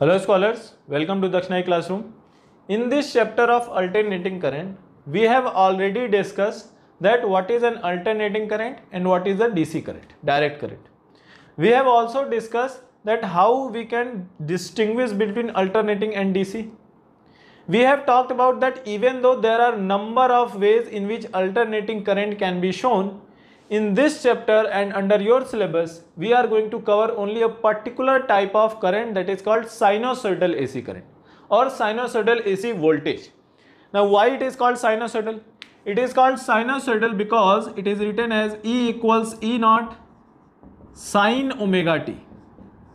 Hello scholars welcome to Dakshinai classroom in this chapter of alternating current we have already discuss that what is an alternating current and what is a DC current direct current we have also discuss that how we can distinguish between alternating and DC we have talked about that even though there are number of ways in which alternating current can be shown In this chapter and under your syllabus, we are going to cover only a particular type of current that is called sinusoidal AC current or sinusoidal AC voltage. Now why it is called sinusoidal? It is called sinusoidal because it is written as E equals E naught sine omega t.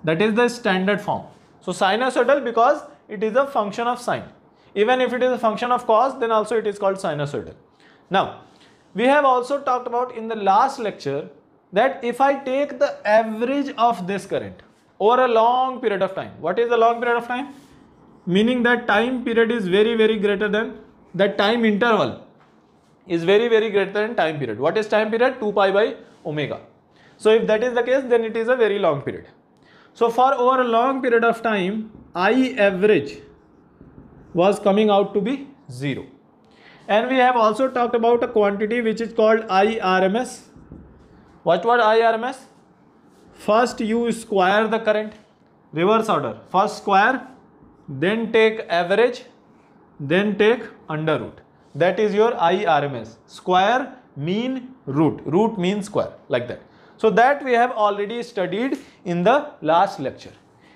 That is the standard form. So sinusoidal because it is a function of sine. Even if it is a function of cos, then also it is called sinusoidal. Now, we have also talked about in the last lecture that if I take the average of this current over a long period of time, what is the long period of time? Meaning that time period is very, very greater than that time interval is very, very greater than time period. What is time period? 2 pi by omega. So if that is the case, then it is a very long period. So for over a long period of time, I average was coming out to be 0 and we have also talked about a quantity which is called irms what word irms first you square the current reverse order first square then take average then take under root that is your irms square mean root root mean square like that so that we have already studied in the last lecture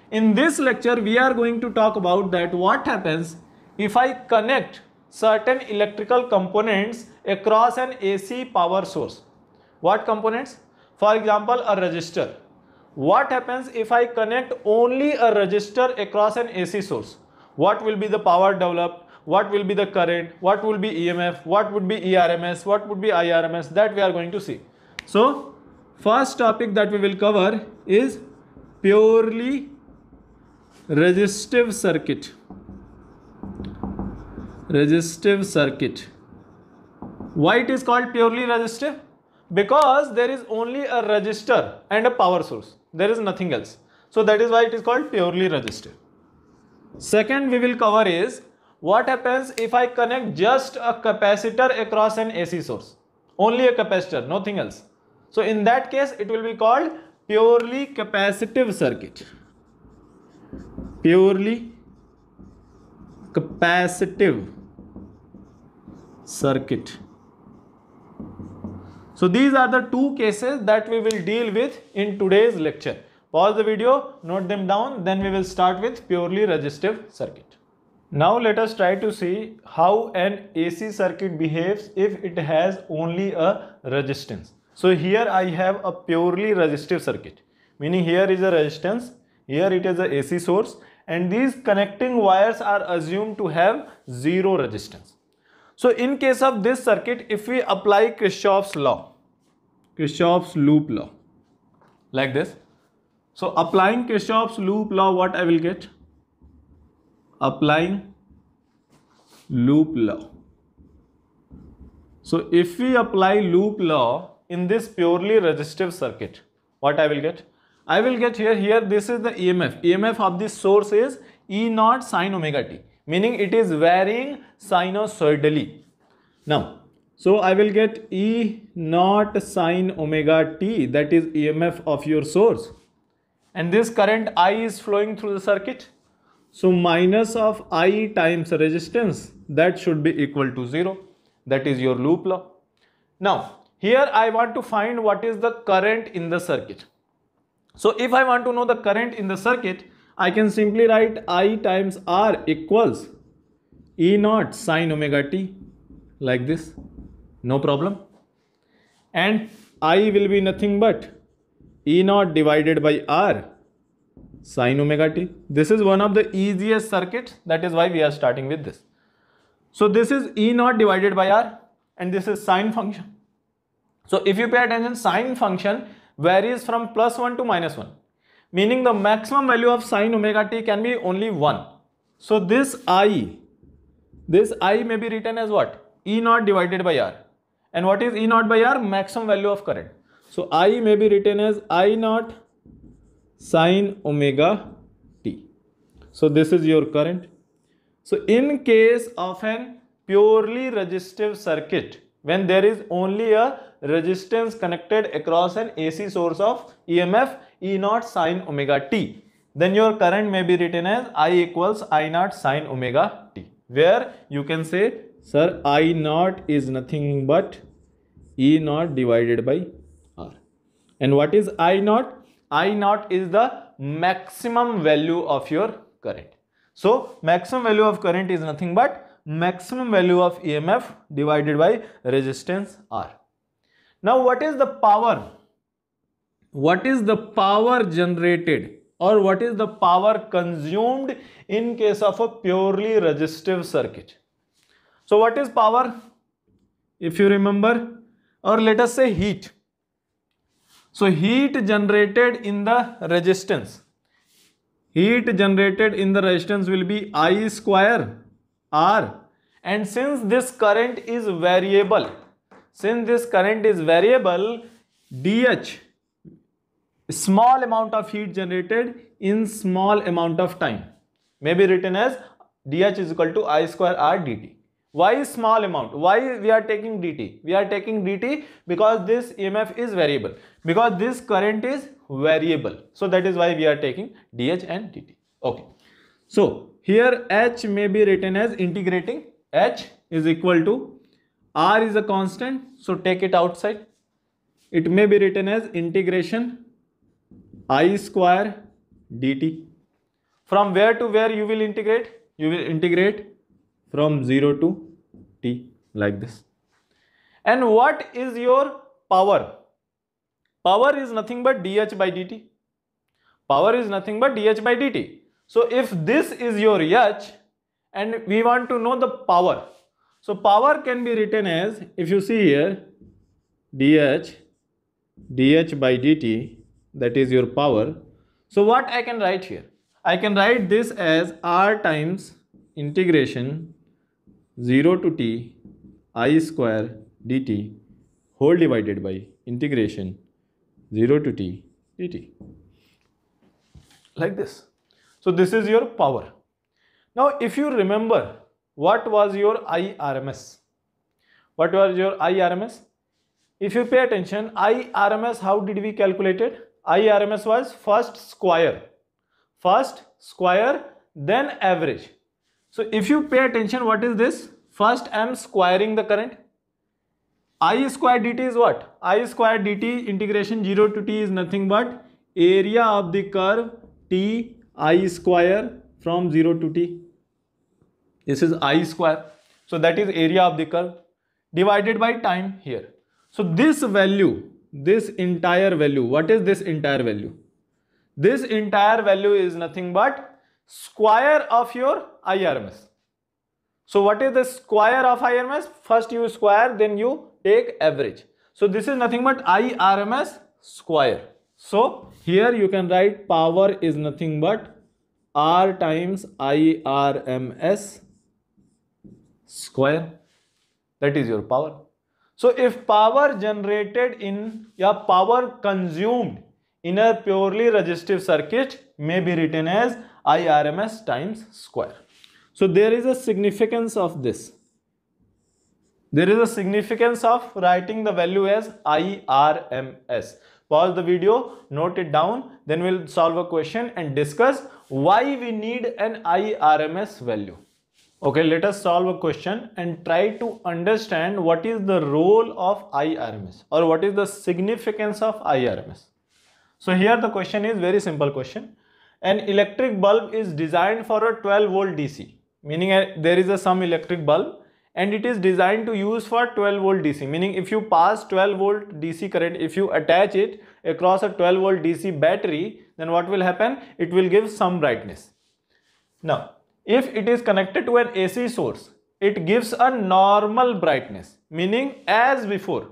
in this lecture we are going to talk about that what happens if i connect certain electrical components across an AC power source. What components? For example, a resistor. What happens if I connect only a resistor across an AC source? What will be the power developed? What will be the current? What will be EMF? What would be ERMS? What would be IRMS? That we are going to see. So, first topic that we will cover is purely resistive circuit resistive circuit why it is called purely resistive because there is only a resistor and a power source there is nothing else so that is why it is called purely resistive second we will cover is what happens if i connect just a capacitor across an ac source only a capacitor nothing else so in that case it will be called purely capacitive circuit purely capacitive circuit. So these are the two cases that we will deal with in today's lecture. Pause the video, note them down, then we will start with purely resistive circuit. Now let us try to see how an AC circuit behaves if it has only a resistance. So here I have a purely resistive circuit, meaning here is a resistance, here it is a AC source and these connecting wires are assumed to have zero resistance. So in case of this circuit, if we apply Kirchhoff's law, Kirchhoff's loop law, like this. So applying Kirchhoff's loop law, what I will get? Applying loop law. So if we apply loop law in this purely resistive circuit, what I will get? I will get here, here this is the EMF. EMF of this source is E naught sine omega t meaning it is varying sinusoidally. Now, so I will get E naught sine omega t that is EMF of your source and this current I is flowing through the circuit. So minus of I times resistance that should be equal to 0 that is your loop law. Now here I want to find what is the current in the circuit. So if I want to know the current in the circuit I can simply write I times R equals E naught sine omega t like this. No problem. And I will be nothing but E naught divided by R sine omega t. This is one of the easiest circuits. That is why we are starting with this. So this is E naught divided by R and this is sine function. So if you pay attention, sine function varies from plus 1 to minus 1 meaning the maximum value of sine omega t can be only 1. So this i, this i may be written as what? E naught divided by r. And what is E naught by r? Maximum value of current. So I may be written as I naught sine omega t. So this is your current. So in case of an purely resistive circuit, when there is only a resistance connected across an AC source of EMF E naught sine omega t. Then your current may be written as I equals I naught sine omega t. Where you can say, sir, I naught is nothing but E naught divided by R. And what is I naught? I naught is the maximum value of your current. So maximum value of current is nothing but maximum value of EMF divided by resistance R. Now what is the power? What is the power generated or what is the power consumed in case of a purely resistive circuit? So what is power? If you remember or let us say heat. So heat generated in the resistance. Heat generated in the resistance will be I square R and since this current is variable since this current is variable, dH, small amount of heat generated in small amount of time, may be written as dH is equal to I square R dt. Why small amount? Why we are taking dt? We are taking dt because this EMF is variable. Because this current is variable. So that is why we are taking dH and dt. Okay. So here H may be written as integrating H is equal to r is a constant so take it outside it may be written as integration i square dt from where to where you will integrate you will integrate from 0 to t like this and what is your power power is nothing but dh by dt power is nothing but dh by dt so if this is your h and we want to know the power so power can be written as, if you see here, dH, dH by dt, that is your power. So what I can write here? I can write this as R times integration 0 to t i square dt whole divided by integration 0 to t dt. Like this. So this is your power. Now if you remember what was your IRMS? What was your IRMS? If you pay attention, IRMS, how did we calculate it? IRMS was first square, first square, then average. So if you pay attention, what is this? First, I am squaring the current. I square dt is what? I square dt integration 0 to t is nothing but area of the curve t i square from 0 to t. This is I square. So that is area of the curve divided by time here. So this value, this entire value, what is this entire value? This entire value is nothing but square of your IRMS. So what is the square of IRMS? First you square, then you take average. So this is nothing but IRMS square. So here you can write power is nothing but R times IRMS square that is your power so if power generated in or power consumed in a purely resistive circuit may be written as irms times square so there is a significance of this there is a significance of writing the value as irms pause the video note it down then we'll solve a question and discuss why we need an irms value Okay, let us solve a question and try to understand what is the role of IRMS or what is the significance of IRMS. So here the question is very simple question. An electric bulb is designed for a 12 volt DC, meaning uh, there is a some electric bulb and it is designed to use for 12 volt DC, meaning if you pass 12 volt DC current, if you attach it across a 12 volt DC battery, then what will happen? It will give some brightness. Now, if it is connected to an AC source, it gives a normal brightness, meaning as before.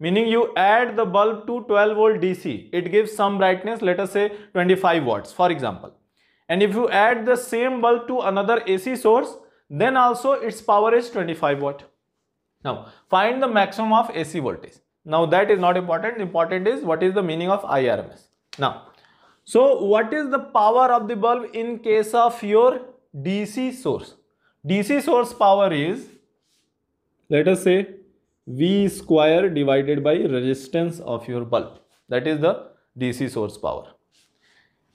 Meaning you add the bulb to 12 volt DC, it gives some brightness, let us say 25 watts, for example. And if you add the same bulb to another AC source, then also its power is 25 watt. Now, find the maximum of AC voltage. Now, that is not important. Important is what is the meaning of IRMS. Now, so what is the power of the bulb in case of your DC source. DC source power is, let us say, V square divided by resistance of your bulb. That is the DC source power.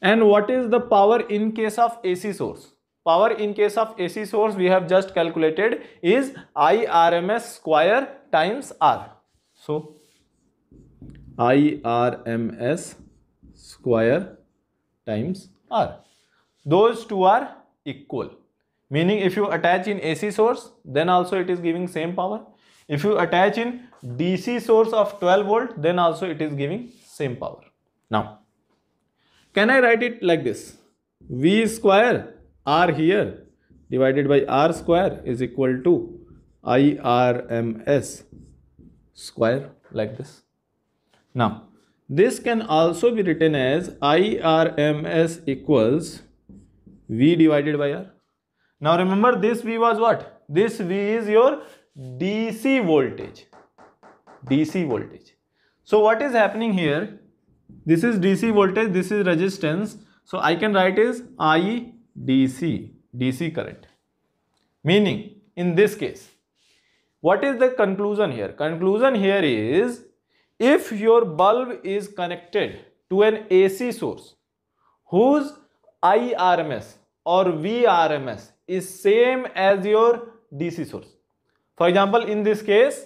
And what is the power in case of AC source? Power in case of AC source we have just calculated is IRMS square times R. So, IRMS square times R. Those two are equal meaning if you attach in AC source then also it is giving same power if you attach in DC source of 12 volt then also it is giving same power now can I write it like this V square R here divided by R square is equal to IRMS square like this now this can also be written as IRMS equals V divided by R. Now remember this V was what? This V is your DC voltage. DC voltage. So what is happening here? This is DC voltage, this is resistance. So I can write is I DC, DC current. Meaning in this case, what is the conclusion here? Conclusion here is if your bulb is connected to an AC source whose IRMS or VRMS is same as your DC source. For example, in this case,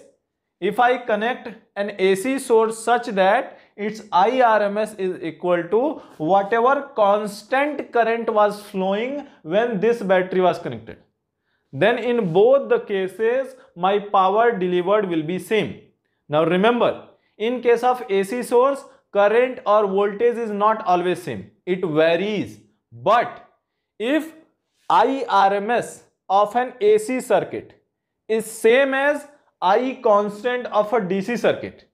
if I connect an AC source such that its IRMS is equal to whatever constant current was flowing when this battery was connected. Then in both the cases, my power delivered will be same. Now remember, in case of AC source, current or voltage is not always same. It varies. But if IRMS of an AC circuit is same as I constant of a DC circuit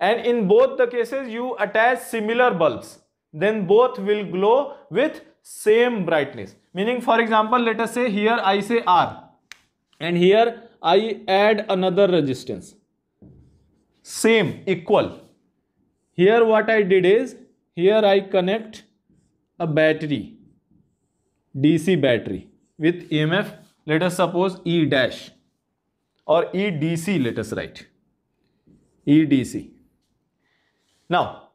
and in both the cases you attach similar bulbs then both will glow with same brightness meaning for example let us say here I say R and here I add another resistance same equal here what I did is here I connect a battery DC battery with EMF, let us suppose E dash or EDC, let us write EDC. Now,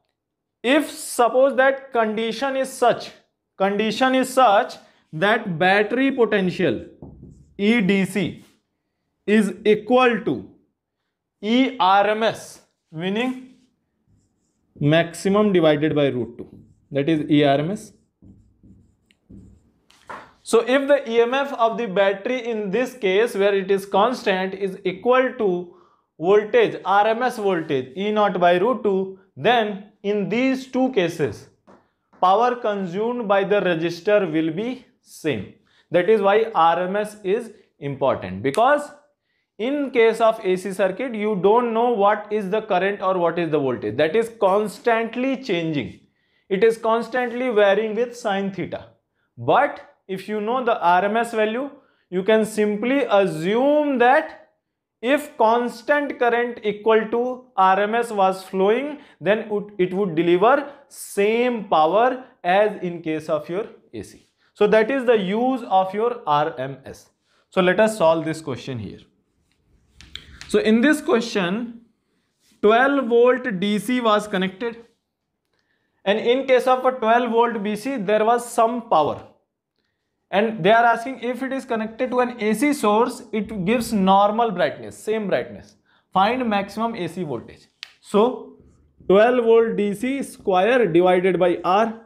if suppose that condition is such, condition is such that battery potential EDC is equal to ERMS, meaning maximum divided by root 2, that is ERMS so if the EMF of the battery in this case where it is constant is equal to voltage RMS voltage E naught by root 2 then in these two cases power consumed by the resistor will be same. That is why RMS is important because in case of AC circuit you don't know what is the current or what is the voltage that is constantly changing. It is constantly varying with sine theta but if you know the RMS value, you can simply assume that if constant current equal to RMS was flowing, then it would deliver same power as in case of your AC. So that is the use of your RMS. So let us solve this question here. So in this question, 12 volt DC was connected. And in case of a 12 volt BC, there was some power and they are asking if it is connected to an AC source, it gives normal brightness, same brightness. Find maximum AC voltage. So 12 volt DC square divided by R.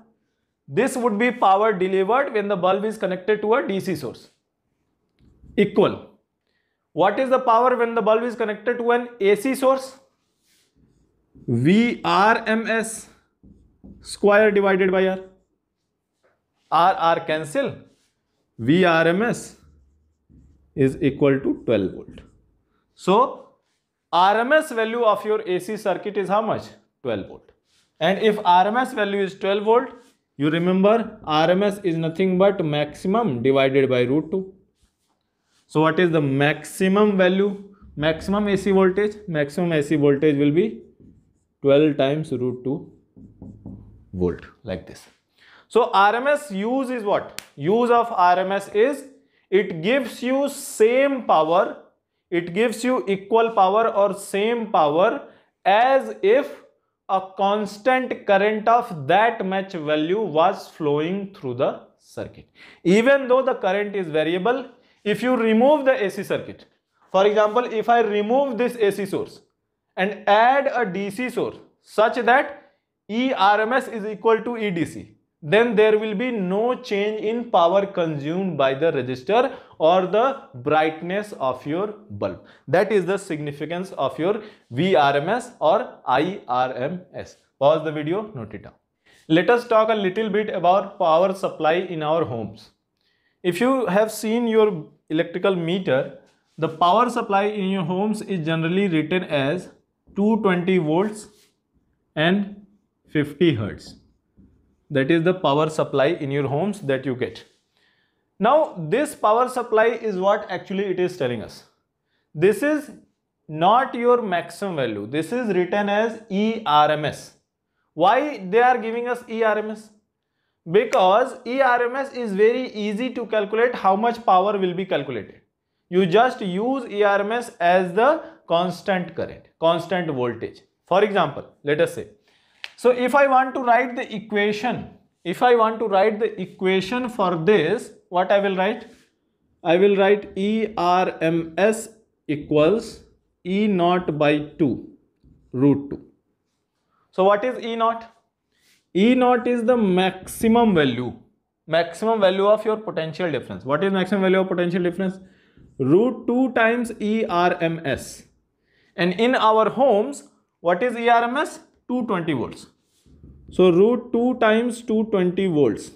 This would be power delivered when the bulb is connected to a DC source. Equal. What is the power when the bulb is connected to an AC source? VRMS square divided by R. R, R cancel VRMS is equal to 12 volt. So RMS value of your AC circuit is how much? 12 volt. And if RMS value is 12 volt, you remember RMS is nothing but maximum divided by root 2. So what is the maximum value? Maximum AC voltage? Maximum AC voltage will be 12 times root 2 volt like this. So RMS use is what? use of RMS is it gives you same power, it gives you equal power or same power as if a constant current of that match value was flowing through the circuit. Even though the current is variable, if you remove the AC circuit, for example, if I remove this AC source and add a DC source such that ERMS is equal to EDC, then there will be no change in power consumed by the resistor or the brightness of your bulb. That is the significance of your VRMS or IRMS. Pause the video, note it down. Let us talk a little bit about power supply in our homes. If you have seen your electrical meter, the power supply in your homes is generally written as 220 volts and 50 hertz that is the power supply in your homes that you get now this power supply is what actually it is telling us this is not your maximum value this is written as ERMS why they are giving us ERMS because ERMS is very easy to calculate how much power will be calculated you just use ERMS as the constant current constant voltage for example let us say so if I want to write the equation, if I want to write the equation for this, what I will write? I will write ERMS equals E naught by 2 root 2. So what is E naught? E naught is the maximum value, maximum value of your potential difference. What is maximum value of potential difference? Root 2 times ERMS. And in our homes, what is ERMS? 220 volts. So root 2 times 220 volts.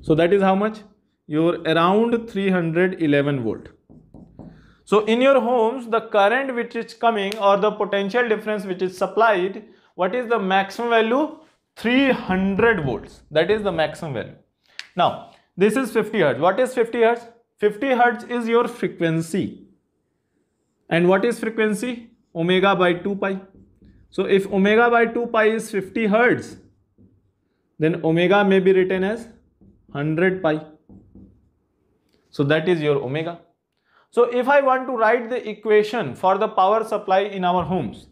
So that is how much? You are around 311 volt. So in your homes, the current which is coming or the potential difference which is supplied, what is the maximum value? 300 volts. That is the maximum value. Now, this is 50 hertz. What is 50 hertz? 50 hertz is your frequency. And what is frequency? Omega by 2 pi. So if omega by 2 pi is 50 hertz, then omega may be written as 100 pi. So that is your omega. So if I want to write the equation for the power supply in our homes,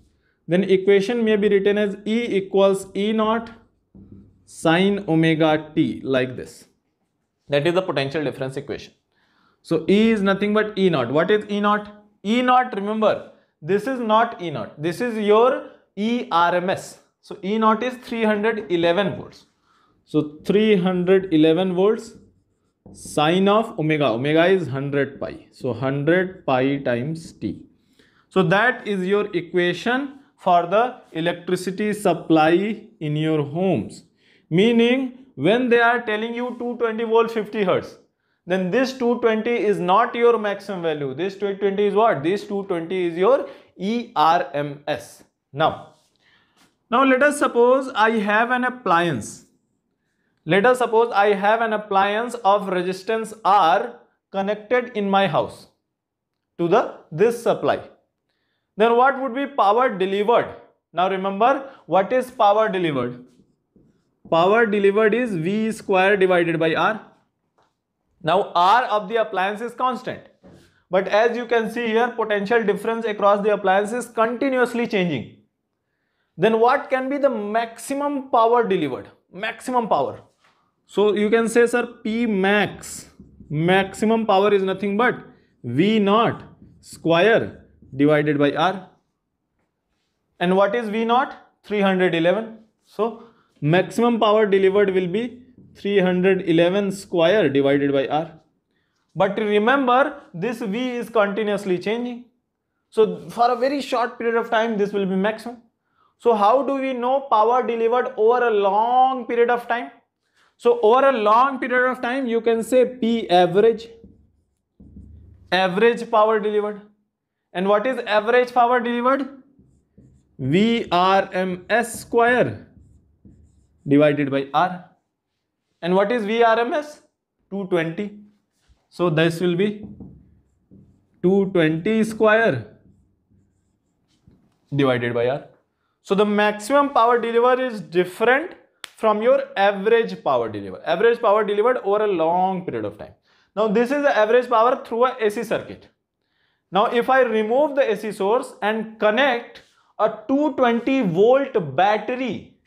then equation may be written as E equals E naught sine omega t like this. That is the potential difference equation. So E is nothing but E naught. What is E naught? E naught, remember, this is not E naught. This is your ERMS. So E naught is 311 volts. So 311 volts sine of omega. Omega is 100 pi. So 100 pi times T. So that is your equation for the electricity supply in your homes. Meaning when they are telling you 220 volt 50 hertz then this 220 is not your maximum value. This 220 is what? This 220 is your ERMS. Now, now let us suppose I have an appliance. Let us suppose I have an appliance of resistance R connected in my house to the this supply. Then what would be power delivered? Now remember what is power delivered? Power delivered is V square divided by R. Now R of the appliance is constant. But as you can see here potential difference across the appliance is continuously changing then what can be the maximum power delivered? Maximum power. So you can say, sir, P max, maximum power is nothing but V naught square divided by R. And what is V naught? 311. So maximum power delivered will be 311 square divided by R. But remember, this V is continuously changing. So for a very short period of time, this will be maximum. So how do we know power delivered over a long period of time? So over a long period of time, you can say P average, average power delivered. And what is average power delivered? VRMS square divided by R. And what is VRMS? 220. So this will be 220 square divided by R. So the maximum power delivered is different from your average power delivered. Average power delivered over a long period of time. Now this is the average power through a AC circuit. Now if I remove the AC source and connect a 220 volt battery,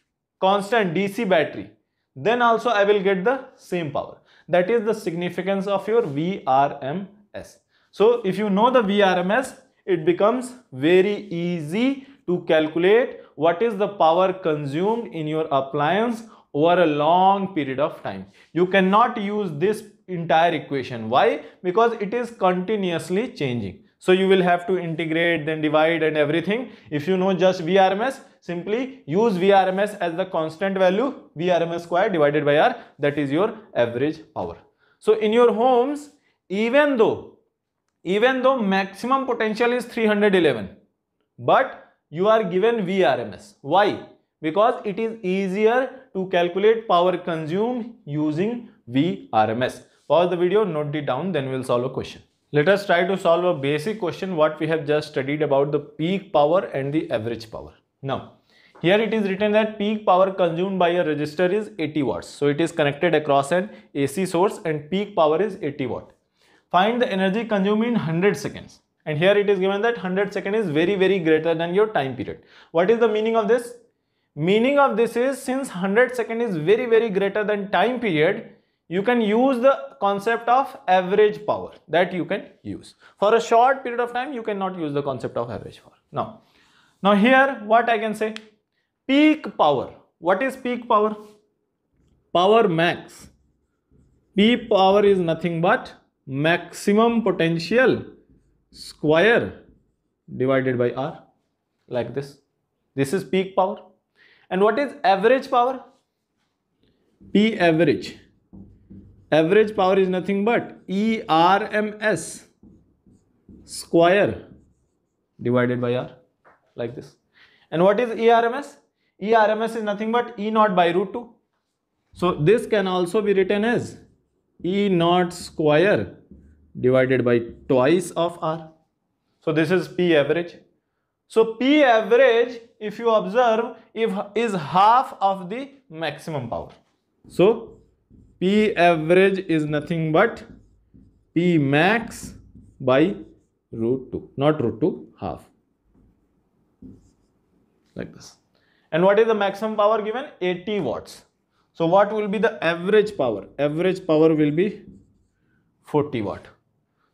constant DC battery, then also I will get the same power. That is the significance of your VRMS. So if you know the VRMS, it becomes very easy to calculate what is the power consumed in your appliance over a long period of time. You cannot use this entire equation. Why? Because it is continuously changing. So you will have to integrate, then divide and everything. If you know just VRMS, simply use VRMS as the constant value, VRMS square divided by R, that is your average power. So in your homes, even though, even though maximum potential is 311, but you are given VRMS. Why? Because it is easier to calculate power consumed using VRMS. Pause the video, note it down, then we'll solve a question. Let us try to solve a basic question what we have just studied about the peak power and the average power. Now, here it is written that peak power consumed by a resistor is 80 watts. So it is connected across an AC source and peak power is 80 watt. Find the energy consumed in 100 seconds and here it is given that 100 second is very very greater than your time period what is the meaning of this meaning of this is since 100 second is very very greater than time period you can use the concept of average power that you can use for a short period of time you cannot use the concept of average power now now here what i can say peak power what is peak power power max p power is nothing but maximum potential square divided by R like this. This is peak power. And what is average power? P average. Average power is nothing but ERMS square divided by R like this. And what is ERMS? ERMS is nothing but E naught by root 2. So this can also be written as E naught square divided by twice of R. So this is P average. So P average, if you observe, if is half of the maximum power. So P average is nothing but P max by root 2, not root 2, half. Like this. And what is the maximum power given? 80 watts. So what will be the average power? Average power will be 40 watt.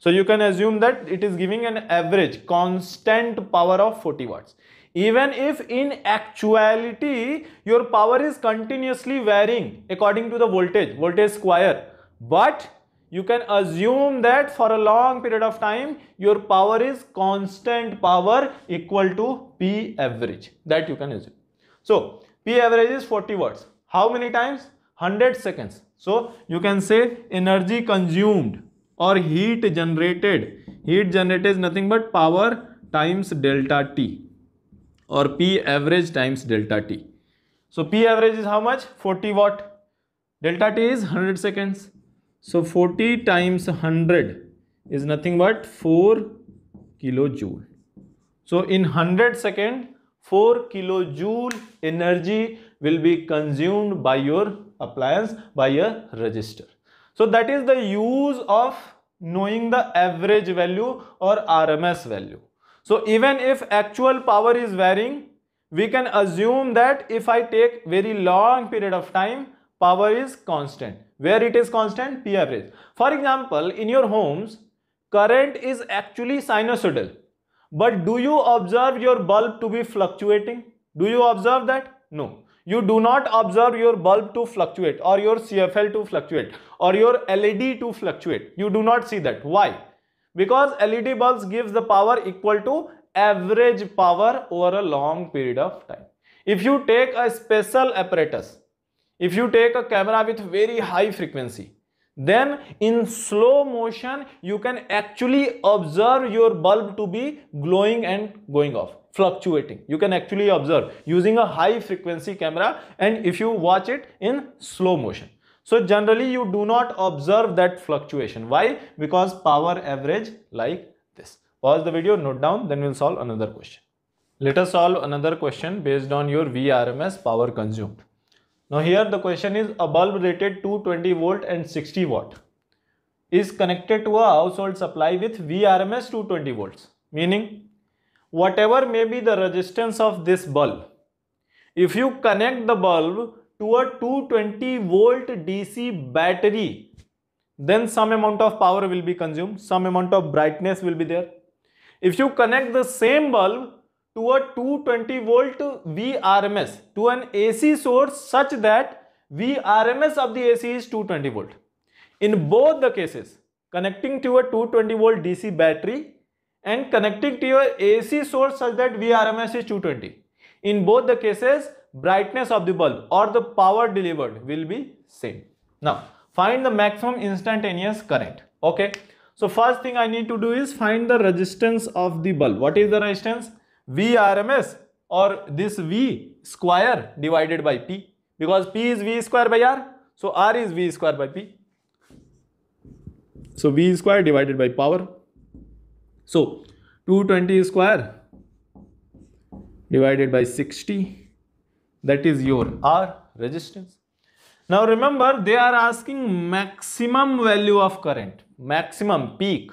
So you can assume that it is giving an average constant power of 40 watts. Even if in actuality your power is continuously varying according to the voltage, voltage square. But you can assume that for a long period of time your power is constant power equal to P average. That you can assume. So P average is 40 watts. How many times? 100 seconds. So you can say energy consumed or heat generated heat generated is nothing but power times delta t or p average times delta t so p average is how much 40 watt delta t is 100 seconds so 40 times 100 is nothing but 4 kilojoule so in 100 second 4 kilojoule energy will be consumed by your appliance by a resistor so that is the use of knowing the average value or RMS value. So even if actual power is varying, we can assume that if I take very long period of time, power is constant. Where it is constant? P average. For example, in your homes, current is actually sinusoidal. But do you observe your bulb to be fluctuating? Do you observe that? No you do not observe your bulb to fluctuate or your CFL to fluctuate or your LED to fluctuate. You do not see that. Why? Because LED bulbs gives the power equal to average power over a long period of time. If you take a special apparatus, if you take a camera with very high frequency, then in slow motion you can actually observe your bulb to be glowing and going off fluctuating. You can actually observe using a high frequency camera and if you watch it in slow motion. So generally you do not observe that fluctuation. Why? Because power average like this. Pause the video, note down, then we'll solve another question. Let us solve another question based on your VRMS power consumed. Now here the question is a bulb rated 220 volt and 60 watt is connected to a household supply with VRMS 220 volts meaning whatever may be the resistance of this bulb, if you connect the bulb to a 220 volt DC battery, then some amount of power will be consumed, some amount of brightness will be there. If you connect the same bulb to a 220 volt VRMS, to an AC source such that VRMS of the AC is 220 volt. In both the cases, connecting to a 220 volt DC battery and connecting to your AC source such that VRMS is 220. In both the cases, brightness of the bulb or the power delivered will be same. Now, find the maximum instantaneous current. Okay. So, first thing I need to do is find the resistance of the bulb. What is the resistance? VRMS or this V square divided by P because P is V square by R. So, R is V square by P. So, V square divided by power so 220 square divided by 60 that is your R resistance. Now remember they are asking maximum value of current, maximum peak.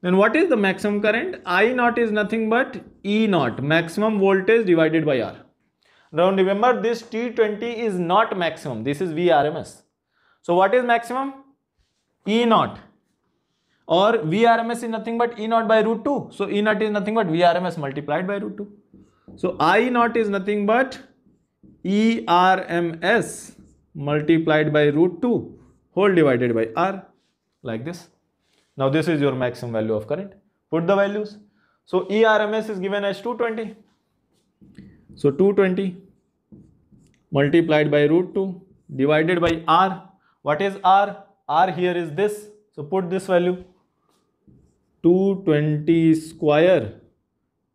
Then what is the maximum current? I naught is nothing but E naught, maximum voltage divided by R. Now remember this T20 is not maximum, this is VRMS. So what is maximum? E naught or VRMS is nothing but E naught by root 2. So E naught is nothing but VRMS multiplied by root 2. So I naught is nothing but E ERMS multiplied by root 2 whole divided by R like this. Now this is your maximum value of current. Put the values. So E ERMS is given as 220. So 220 multiplied by root 2 divided by R. What is R? R here is this. So put this value. 220 square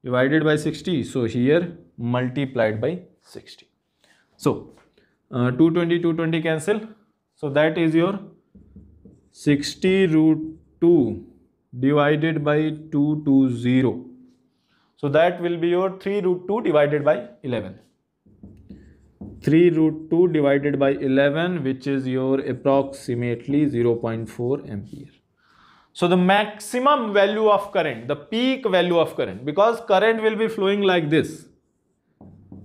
divided by 60. So, here multiplied by 60. So, uh, 220, 220 cancel. So, that is your 60 root 2 divided by 220. So, that will be your 3 root 2 divided by 11. 3 root 2 divided by 11 which is your approximately 0 0.4 ampere. So the maximum value of current, the peak value of current, because current will be flowing like this.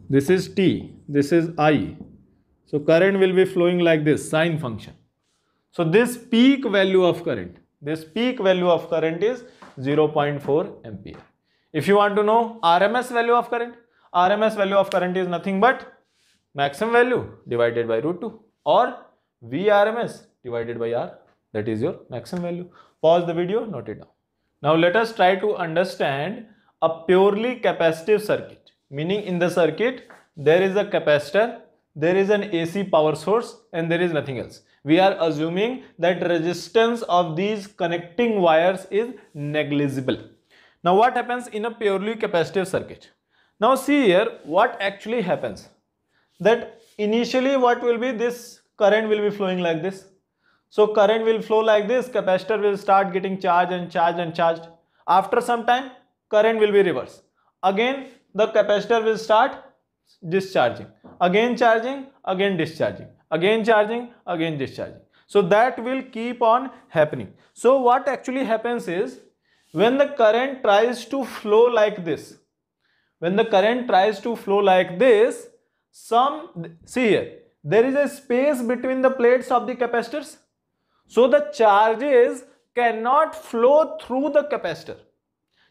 This is T, this is I. So current will be flowing like this, sine function. So this peak value of current, this peak value of current is 0.4 ampere. If you want to know RMS value of current, RMS value of current is nothing but maximum value divided by root 2 or VRMS divided by R that is your maximum value. Pause the video, note it down. Now let us try to understand a purely capacitive circuit. Meaning in the circuit, there is a capacitor, there is an AC power source and there is nothing else. We are assuming that resistance of these connecting wires is negligible. Now what happens in a purely capacitive circuit? Now see here what actually happens. That initially what will be this current will be flowing like this so current will flow like this, capacitor will start getting charged and charged and charged. After some time, current will be reversed. Again, the capacitor will start discharging. Again charging, again discharging. Again charging, again discharging. So that will keep on happening. So what actually happens is, when the current tries to flow like this, when the current tries to flow like this, some, see here, there is a space between the plates of the capacitors so the charges cannot flow through the capacitor.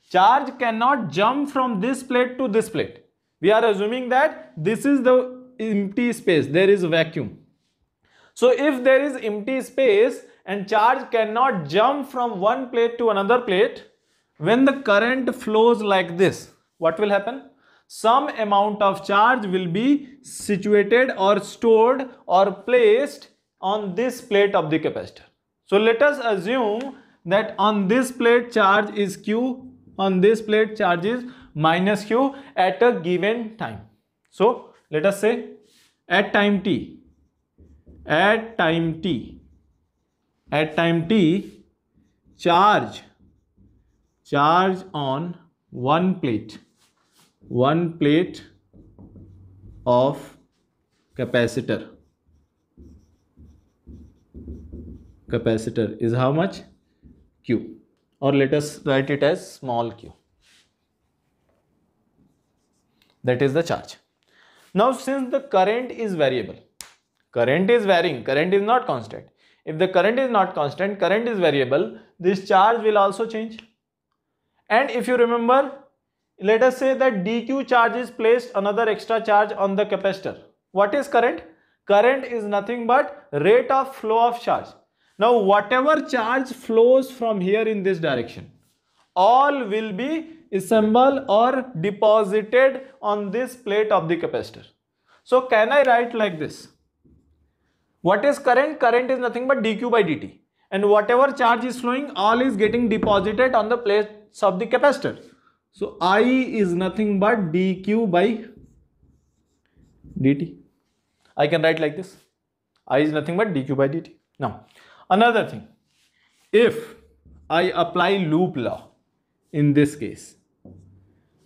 Charge cannot jump from this plate to this plate. We are assuming that this is the empty space, there is vacuum. So if there is empty space and charge cannot jump from one plate to another plate, when the current flows like this, what will happen? Some amount of charge will be situated or stored or placed on this plate of the capacitor. So let us assume that on this plate charge is Q, on this plate charge is minus Q at a given time. So let us say at time t, at time t, at time t, charge, charge on one plate, one plate of capacitor capacitor is how much? Q or let us write it as small q. That is the charge. Now since the current is variable, current is varying, current is not constant. If the current is not constant, current is variable, this charge will also change. And if you remember, let us say that dq charge is placed another extra charge on the capacitor. What is current? Current is nothing but rate of flow of charge. Now whatever charge flows from here in this direction, all will be assembled or deposited on this plate of the capacitor. So can I write like this? What is current? Current is nothing but dq by dt. And whatever charge is flowing, all is getting deposited on the plates of the capacitor. So I is nothing but dq by dt. I can write like this. I is nothing but dq by dt. Now, Another thing, if I apply loop law in this case,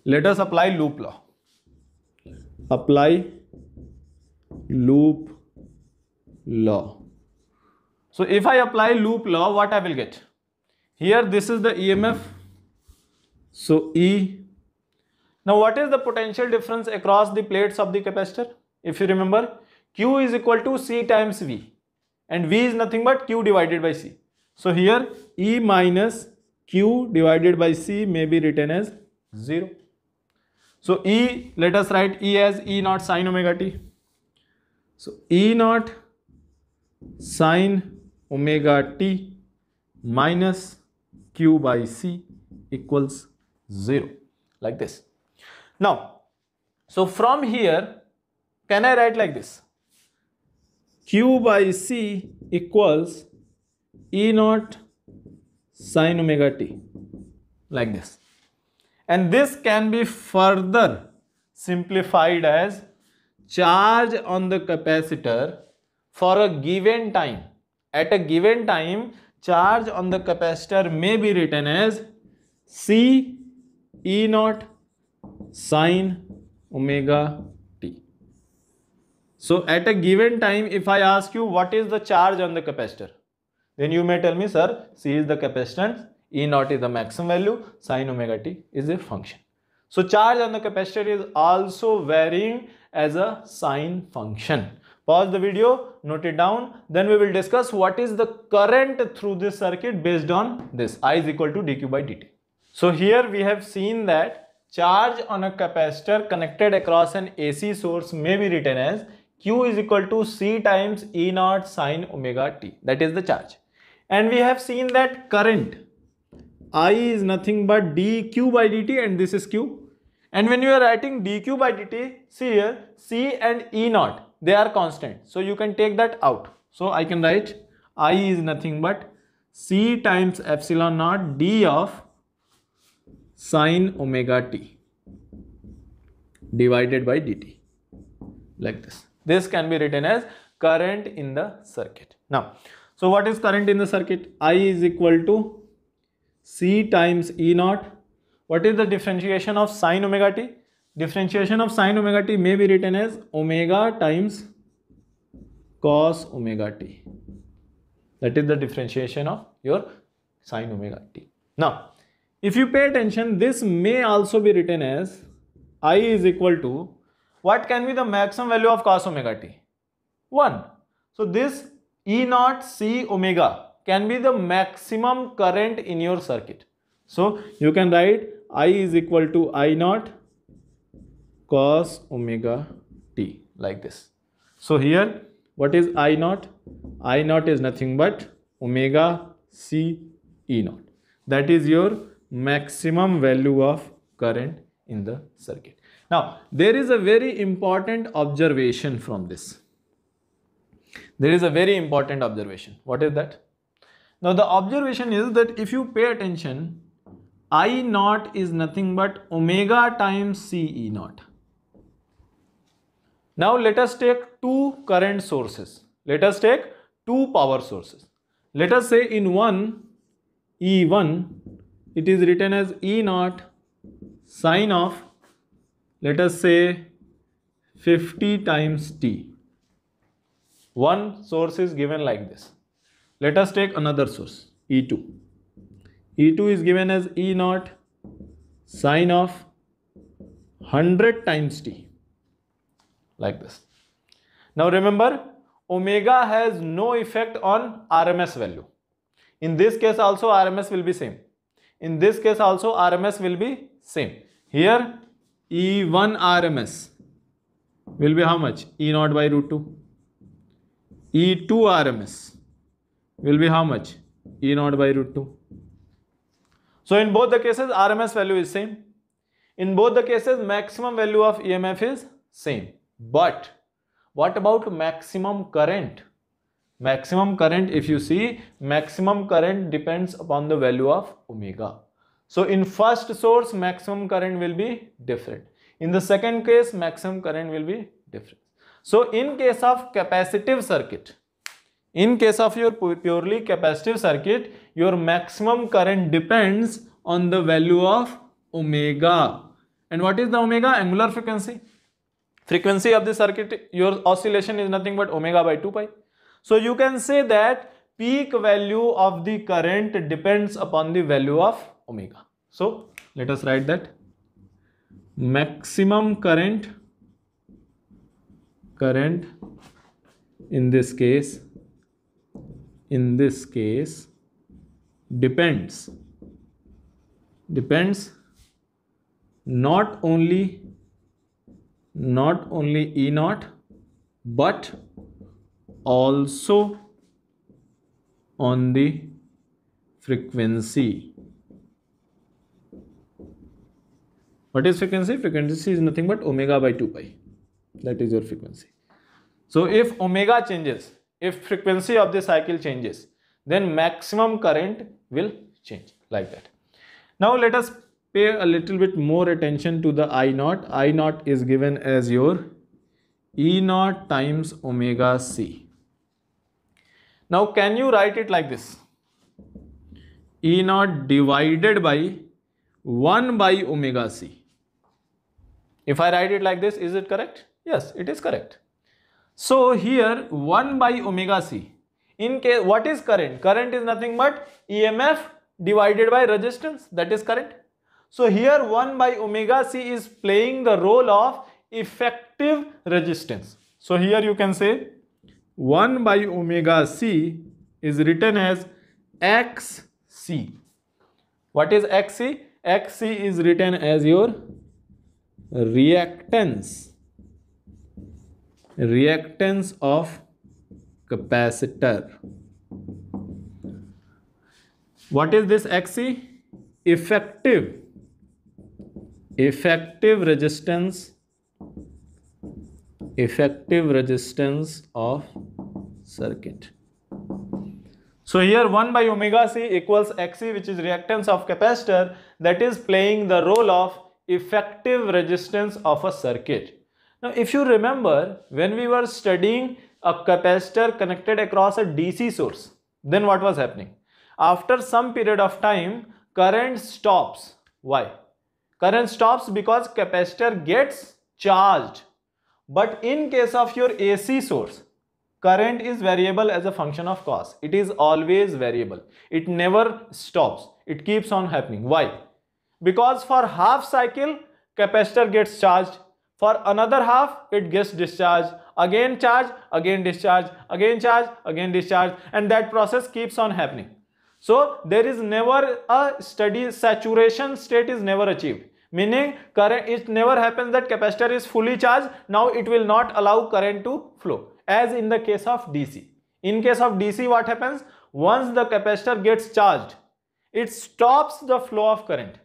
let us apply loop law. Apply loop law. So if I apply loop law, what I will get? Here this is the EMF. So E. Now what is the potential difference across the plates of the capacitor? If you remember, Q is equal to C times V and V is nothing but Q divided by C. So here E minus Q divided by C may be written as 0. So E, let us write E as E naught sine omega t. So E naught sine omega t minus Q by C equals 0 like this. Now, so from here, can I write like this? Q by C equals E naught sine omega t like this. And this can be further simplified as charge on the capacitor for a given time. At a given time, charge on the capacitor may be written as C E naught sine omega so at a given time, if I ask you what is the charge on the capacitor, then you may tell me, sir, C is the capacitance, E naught is the maximum value, sine omega t is a function. So charge on the capacitor is also varying as a sine function. Pause the video, note it down. Then we will discuss what is the current through this circuit based on this. I is equal to dq by dt. So here we have seen that charge on a capacitor connected across an AC source may be written as Q is equal to C times E naught sine omega t. That is the charge. And we have seen that current I is nothing but dQ by dt and this is Q. And when you are writing dQ by dt, see here, C and E naught, they are constant. So you can take that out. So I can write I is nothing but C times epsilon naught D of sine omega t divided by dt like this. This can be written as current in the circuit. Now, so what is current in the circuit? I is equal to C times E naught. What is the differentiation of sine omega t? Differentiation of sine omega t may be written as omega times cos omega t. That is the differentiation of your sine omega t. Now, if you pay attention, this may also be written as I is equal to what can be the maximum value of cos omega t? 1. So this E naught C omega can be the maximum current in your circuit. So you can write I is equal to I naught cos omega t like this. So here what is I naught? I naught is nothing but omega C E naught. That is your maximum value of current in the circuit. Now, there is a very important observation from this. There is a very important observation. What is that? Now, the observation is that if you pay attention, I naught is nothing but omega times CE naught. Now, let us take two current sources. Let us take two power sources. Let us say in one, E1, it is written as E naught sine of let us say 50 times t. One source is given like this. Let us take another source E2. E2 is given as E naught sine of 100 times t like this. Now remember omega has no effect on RMS value. In this case also RMS will be same. In this case also RMS will be same. Here E1 RMS will be how much? E 0 by root 2. E2 RMS will be how much? E 0 by root 2. So in both the cases RMS value is same. In both the cases maximum value of EMF is same. But what about maximum current? Maximum current if you see maximum current depends upon the value of omega. So in first source maximum current will be different. In the second case maximum current will be different. So in case of capacitive circuit, in case of your purely capacitive circuit, your maximum current depends on the value of omega. And what is the omega? Angular frequency. Frequency of the circuit, your oscillation is nothing but omega by 2 pi. So you can say that peak value of the current depends upon the value of omega. So let us write that maximum current current in this case in this case depends depends not only not only e naught but also on the frequency What is frequency? Frequency is nothing but omega by 2 pi. That is your frequency. So if omega changes, if frequency of the cycle changes, then maximum current will change like that. Now let us pay a little bit more attention to the I naught. I naught is given as your E naught times omega C. Now can you write it like this? E naught divided by 1 by omega c. If I write it like this, is it correct? Yes, it is correct. So here 1 by omega c. In case, what is current? Current is nothing but EMF divided by resistance, that is current. So here 1 by omega c is playing the role of effective resistance. So here you can say 1 by omega c is written as xc. What is xc? xc is written as your reactance reactance of capacitor what is this xc effective effective resistance effective resistance of circuit so here 1 by omega C equals Xc which is reactance of capacitor that is playing the role of effective resistance of a circuit. Now if you remember when we were studying a capacitor connected across a DC source then what was happening? After some period of time current stops. Why? Current stops because capacitor gets charged. But in case of your AC source current is variable as a function of cos it is always variable it never stops it keeps on happening why because for half cycle capacitor gets charged for another half it gets discharged again charge again discharge again charge again discharge and that process keeps on happening so there is never a steady saturation state is never achieved meaning current it never happens that capacitor is fully charged now it will not allow current to flow as in the case of DC. In case of DC, what happens? Once the capacitor gets charged, it stops the flow of current.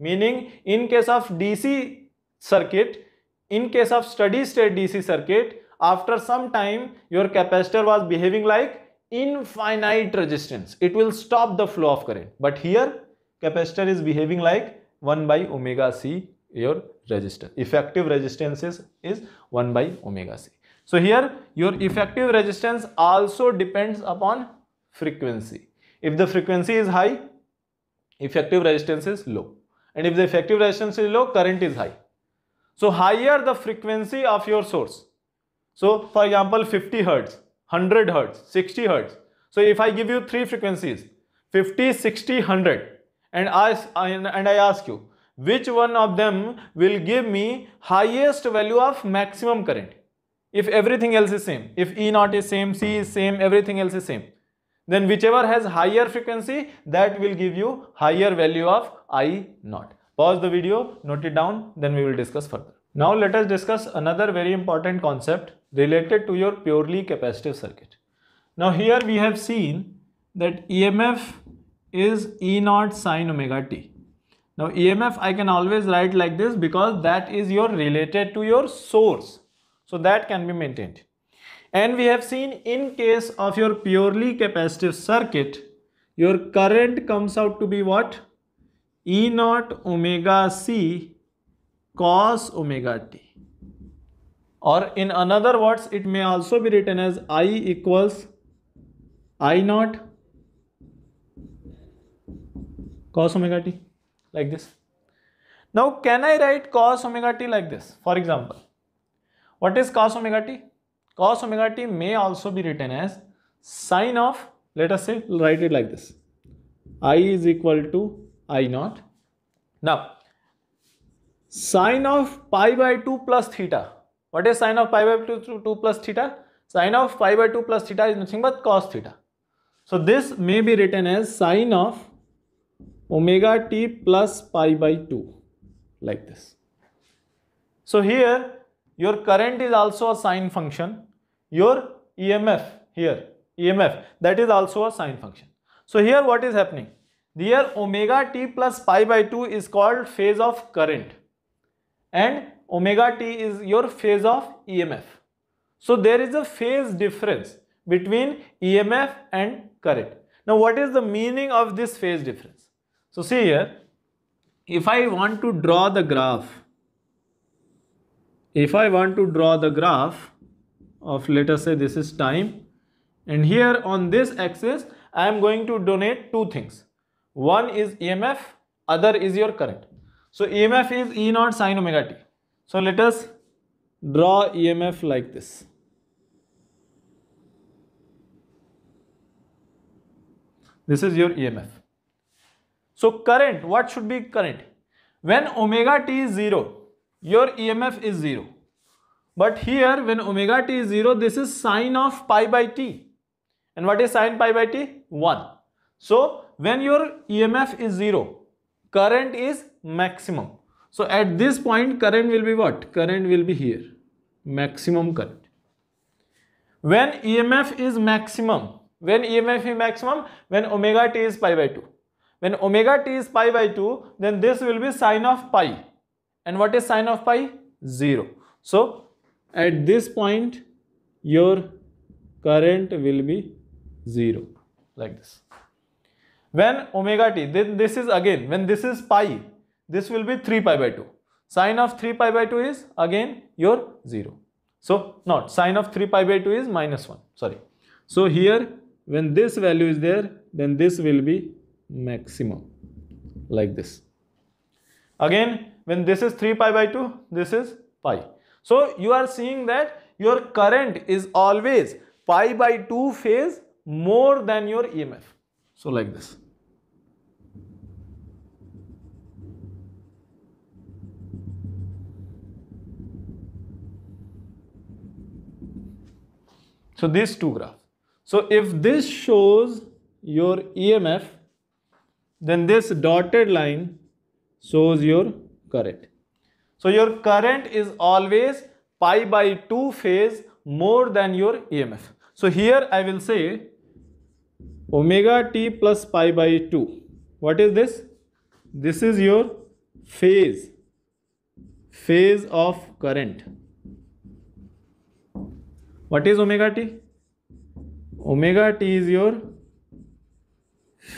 Meaning, in case of DC circuit, in case of steady state DC circuit, after some time, your capacitor was behaving like infinite resistance. It will stop the flow of current. But here, capacitor is behaving like 1 by omega c, your resistance. Effective resistance is, is 1 by omega c. So here your effective resistance also depends upon frequency. If the frequency is high, effective resistance is low. And if the effective resistance is low, current is high. So higher the frequency of your source. So for example, 50 hertz, 100 hertz, 60 hertz. So if I give you three frequencies, 50, 60, 100 and I, and I ask you, which one of them will give me highest value of maximum current? if everything else is same if e naught is same c is same everything else is same then whichever has higher frequency that will give you higher value of i naught pause the video note it down then we will discuss further now let us discuss another very important concept related to your purely capacitive circuit now here we have seen that emf is e naught sine omega t now emf i can always write like this because that is your related to your source so that can be maintained. And we have seen in case of your purely capacitive circuit, your current comes out to be what? E naught omega c cos omega t. Or in another words, it may also be written as I equals I naught cos omega t like this. Now, can I write cos omega t like this? For example, what is cos omega t? Cos omega t may also be written as sine of, let us say, write it like this. I is equal to I naught. Now, sine of pi by 2 plus theta. What is sine of pi by 2, 2 plus theta? Sine of pi by 2 plus theta is nothing but cos theta. So this may be written as sine of omega t plus pi by 2 like this. So here your current is also a sine function. Your EMF here, EMF, that is also a sine function. So here what is happening? Here omega t plus pi by 2 is called phase of current and omega t is your phase of EMF. So there is a phase difference between EMF and current. Now what is the meaning of this phase difference? So see here, if I want to draw the graph if I want to draw the graph of let us say this is time and here on this axis I am going to donate two things one is EMF other is your current so EMF is E naught sine omega t so let us draw EMF like this this is your EMF so current what should be current when omega t is 0 your EMF is 0. But here when omega t is 0, this is sine of pi by t. And what is sine pi by t? 1. So when your EMF is 0, current is maximum. So at this point current will be what? Current will be here. Maximum current. When EMF is maximum, when EMF is maximum, when omega t is pi by 2. When omega t is pi by 2, then this will be sine of pi and what is sine of pi? 0. So at this point your current will be 0 like this. When omega t, then this is again, when this is pi, this will be 3 pi by 2. Sine of 3 pi by 2 is again your 0. So not sine of 3 pi by 2 is minus 1, sorry. So here when this value is there, then this will be maximum like this. Again when this is 3 pi by 2, this is pi. So you are seeing that your current is always pi by 2 phase more than your EMF. So like this. So these two graphs. So if this shows your EMF, then this dotted line shows your current. So your current is always pi by 2 phase more than your EMF. So here I will say omega t plus pi by 2. What is this? This is your phase, phase of current. What is omega t? Omega t is your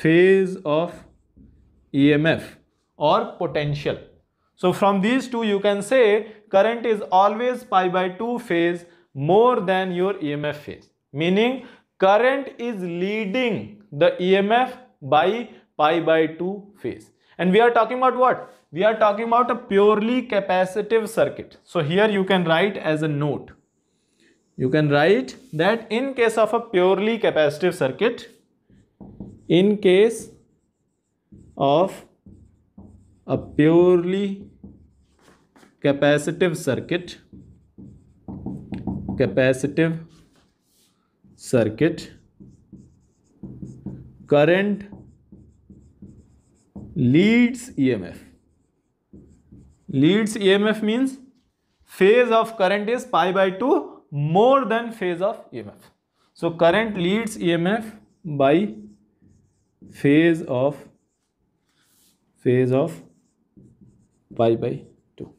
phase of EMF or potential. So from these two you can say current is always pi by 2 phase more than your EMF phase. Meaning current is leading the EMF by pi by 2 phase. And we are talking about what? We are talking about a purely capacitive circuit. So here you can write as a note. You can write that in case of a purely capacitive circuit, in case of a purely capacitive circuit capacitive circuit current leads emf leads emf means phase of current is pi by 2 more than phase of emf so current leads emf by phase of phase of y by 2.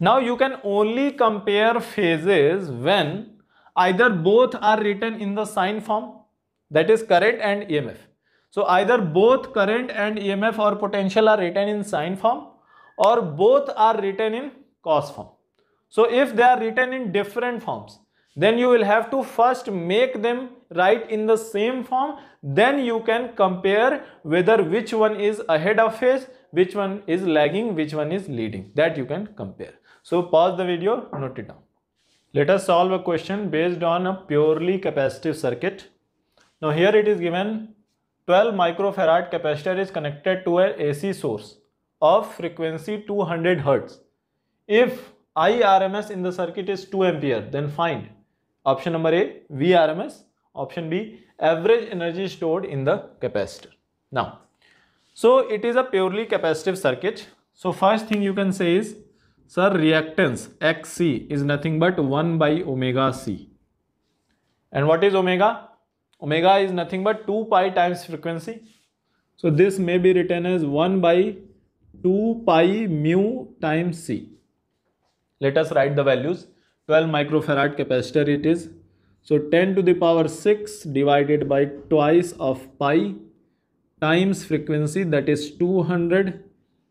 Now you can only compare phases when either both are written in the sine form that is current and EMF. So either both current and EMF or potential are written in sine form or both are written in cos form. So if they are written in different forms then you will have to first make them write in the same form then you can compare whether which one is ahead of phase which one is lagging which one is leading that you can compare so pause the video note it down let us solve a question based on a purely capacitive circuit now here it is given 12 microfarad capacitor is connected to an ac source of frequency 200 hertz if irms in the circuit is 2 ampere then find option number a vrms Option B, average energy stored in the capacitor. Now, so it is a purely capacitive circuit. So first thing you can say is, sir, reactance XC is nothing but 1 by omega C. And what is omega? Omega is nothing but 2 pi times frequency. So this may be written as 1 by 2 pi mu times C. Let us write the values. 12 microfarad capacitor it is so 10 to the power 6 divided by twice of pi times frequency that is 200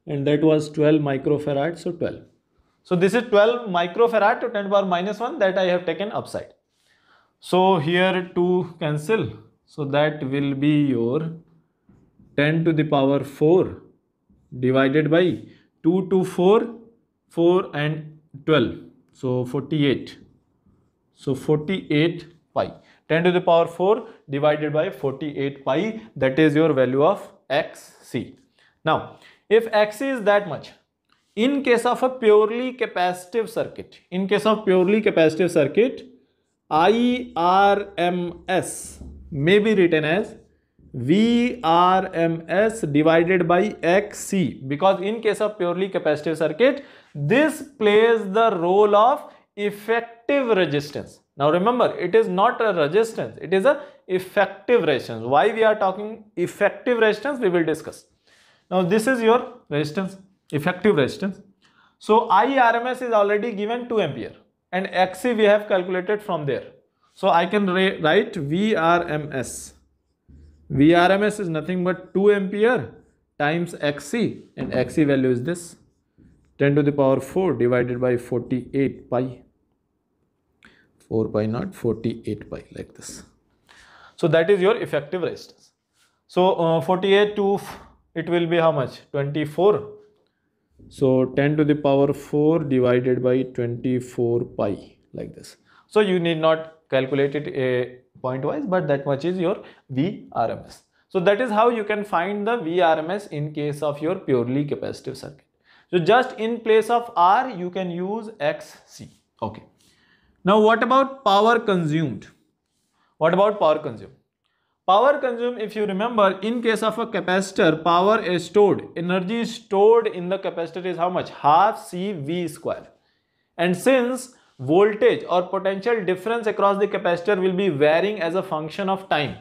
and that was 12 microfarad so 12. So this is 12 microfarad to 10 power minus 1 that I have taken upside. So here 2 cancel so that will be your 10 to the power 4 divided by 2 to 4 4 and 12 so 48 so 48 pi. 10 to the power 4 divided by 48 pi that is your value of xc. Now if xc is that much in case of a purely capacitive circuit in case of purely capacitive circuit IRMS may be written as VRMS divided by XC because in case of purely capacitive circuit this plays the role of effective resistance. Now remember, it is not a resistance, it is a effective resistance. Why we are talking effective resistance, we will discuss. Now this is your resistance, effective resistance. So IRMS is already given 2 ampere and XC we have calculated from there. So I can write VRMS. VRMS is nothing but 2 ampere times XC and XC value is this 10 to the power 4 divided by 48 pi. 4 by not 48 by like this. So that is your effective resistance. So uh, 48 to it will be how much 24. So 10 to the power 4 divided by 24 pi like this. So you need not calculate it a uh, point wise but that much is your VRMS. So that is how you can find the VRMS in case of your purely capacitive circuit. So just in place of R you can use XC. Okay. Now what about power consumed? What about power consumed? Power consumed, if you remember, in case of a capacitor, power is stored. Energy stored in the capacitor is how much? Half CV square. And since voltage or potential difference across the capacitor will be varying as a function of time,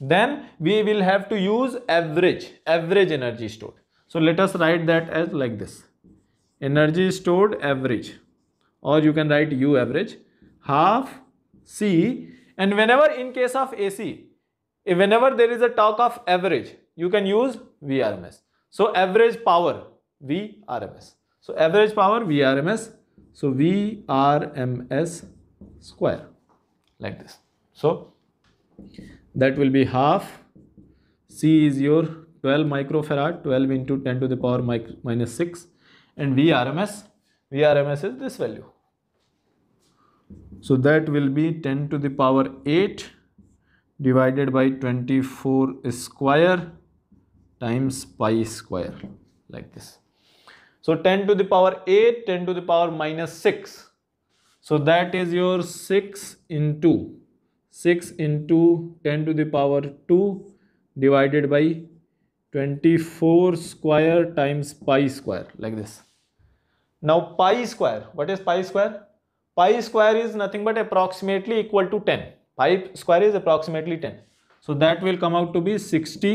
then we will have to use average, average energy stored. So let us write that as like this. Energy stored average or you can write U average half C and whenever in case of AC, whenever there is a talk of average, you can use VRMS. So average power VRMS. So average power VRMS. So VRMS square like this. So that will be half C is your 12 microfarad 12 into 10 to the power minus 6 and VRMS VRMS is this value so that will be 10 to the power 8 divided by 24 square times pi square like this. So 10 to the power 8, 10 to the power minus 6. So that is your 6 into 6 into 10 to the power 2 divided by 24 square times pi square like this. Now pi square, what is pi square? pi square is nothing but approximately equal to 10 pi square is approximately 10 so that will come out to be 60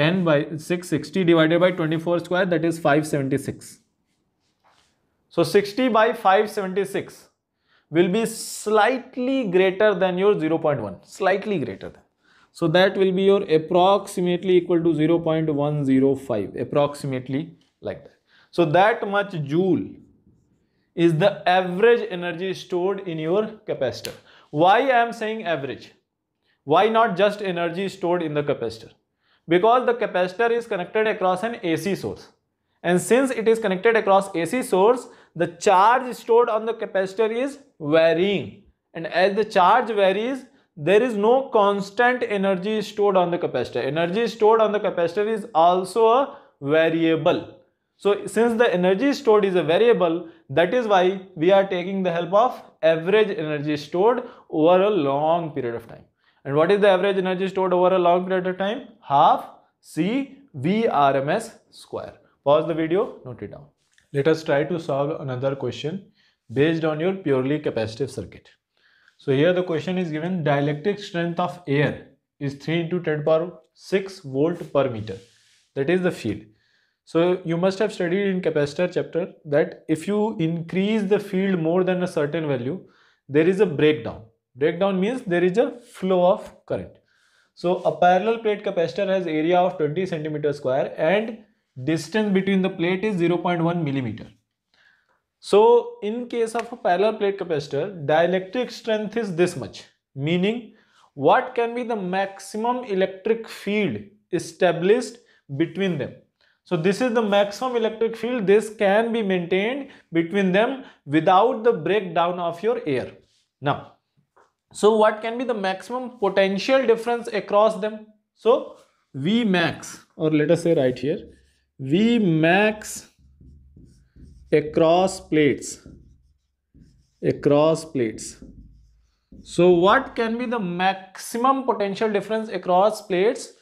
10 by 660 divided by 24 square that is 576 so 60 by 576 will be slightly greater than your 0.1 slightly greater than so that will be your approximately equal to 0.105 approximately like that so that much joule is the average energy stored in your capacitor. Why I am saying average? Why not just energy stored in the capacitor? Because the capacitor is connected across an AC source. And since it is connected across AC source, the charge stored on the capacitor is varying. And as the charge varies, there is no constant energy stored on the capacitor. Energy stored on the capacitor is also a variable so since the energy stored is a variable, that is why we are taking the help of average energy stored over a long period of time. And what is the average energy stored over a long period of time? Half C V R M S square. Pause the video, note it down. Let us try to solve another question based on your purely capacitive circuit. So here the question is given dielectric strength of air is 3 into 10 power 6 volt per meter. That is the field. So you must have studied in capacitor chapter that if you increase the field more than a certain value, there is a breakdown. Breakdown means there is a flow of current. So a parallel plate capacitor has area of 20 centimeter square and distance between the plate is 0.1 millimeter. So in case of a parallel plate capacitor, dielectric strength is this much, meaning what can be the maximum electric field established between them. So this is the maximum electric field. This can be maintained between them without the breakdown of your air. Now, so what can be the maximum potential difference across them? So V max or let us say right here V max across plates across plates. So what can be the maximum potential difference across plates?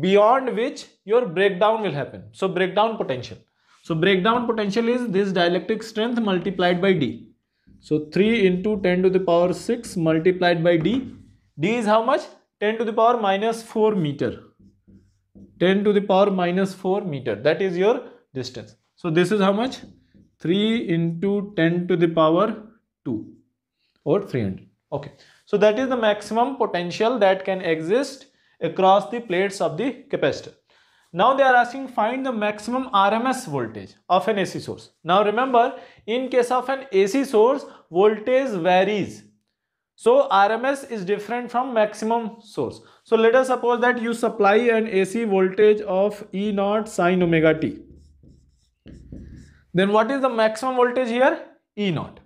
beyond which your breakdown will happen. So breakdown potential. So breakdown potential is this dielectric strength multiplied by D. So 3 into 10 to the power 6 multiplied by D. D is how much? 10 to the power minus 4 meter. 10 to the power minus 4 meter. That is your distance. So this is how much? 3 into 10 to the power 2 or 300. Okay. So that is the maximum potential that can exist across the plates of the capacitor. Now they are asking find the maximum RMS voltage of an AC source. Now remember in case of an AC source voltage varies. So RMS is different from maximum source. So let us suppose that you supply an AC voltage of E naught sine omega t. Then what is the maximum voltage here? E naught.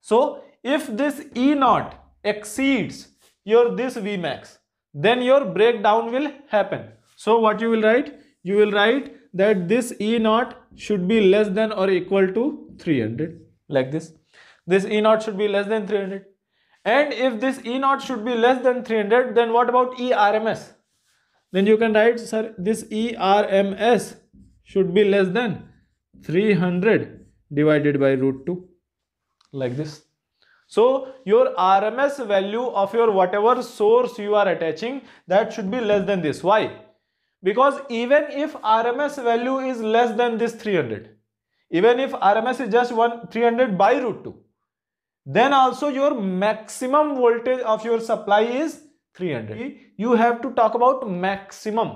So if this E naught exceeds your this V max then your breakdown will happen so what you will write you will write that this e naught should be less than or equal to 300 like this this e naught should be less than 300 and if this e naught should be less than 300 then what about erms then you can write sir this erms should be less than 300 divided by root 2 like this so your RMS value of your whatever source you are attaching that should be less than this. Why? Because even if RMS value is less than this 300, even if RMS is just one 300 by root 2, then also your maximum voltage of your supply is 300. You have to talk about maximum.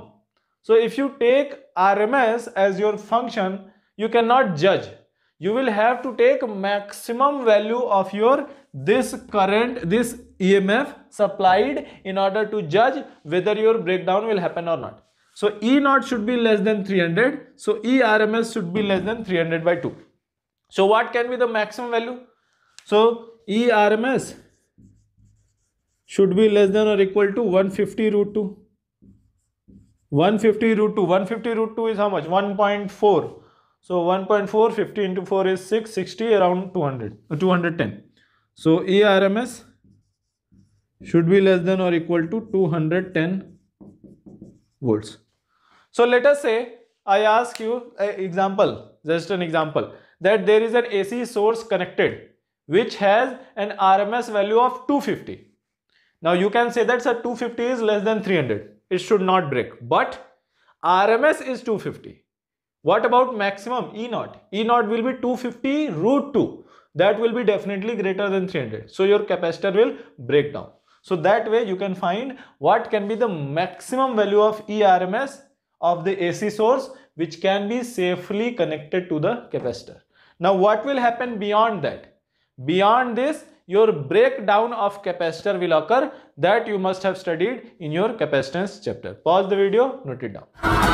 So if you take RMS as your function, you cannot judge you will have to take maximum value of your this current this emf supplied in order to judge whether your breakdown will happen or not so e naught should be less than 300 so e rms should be less than 300 by 2 so what can be the maximum value so e rms should be less than or equal to 150 root 2 150 root 2 150 root 2 is how much 1.4 so 1.4, 50 into 4 is 6, 60 around 200, 210. So ERMS should be less than or equal to 210 volts. So let us say I ask you an example, just an example that there is an AC source connected which has an RMS value of 250. Now you can say that sir 250 is less than 300. It should not break. But RMS is 250. What about maximum E naught? E naught will be 250 root 2. That will be definitely greater than 300. So your capacitor will break down. So that way you can find what can be the maximum value of ERMS of the AC source which can be safely connected to the capacitor. Now what will happen beyond that? Beyond this, your breakdown of capacitor will occur that you must have studied in your capacitance chapter. Pause the video, note it down.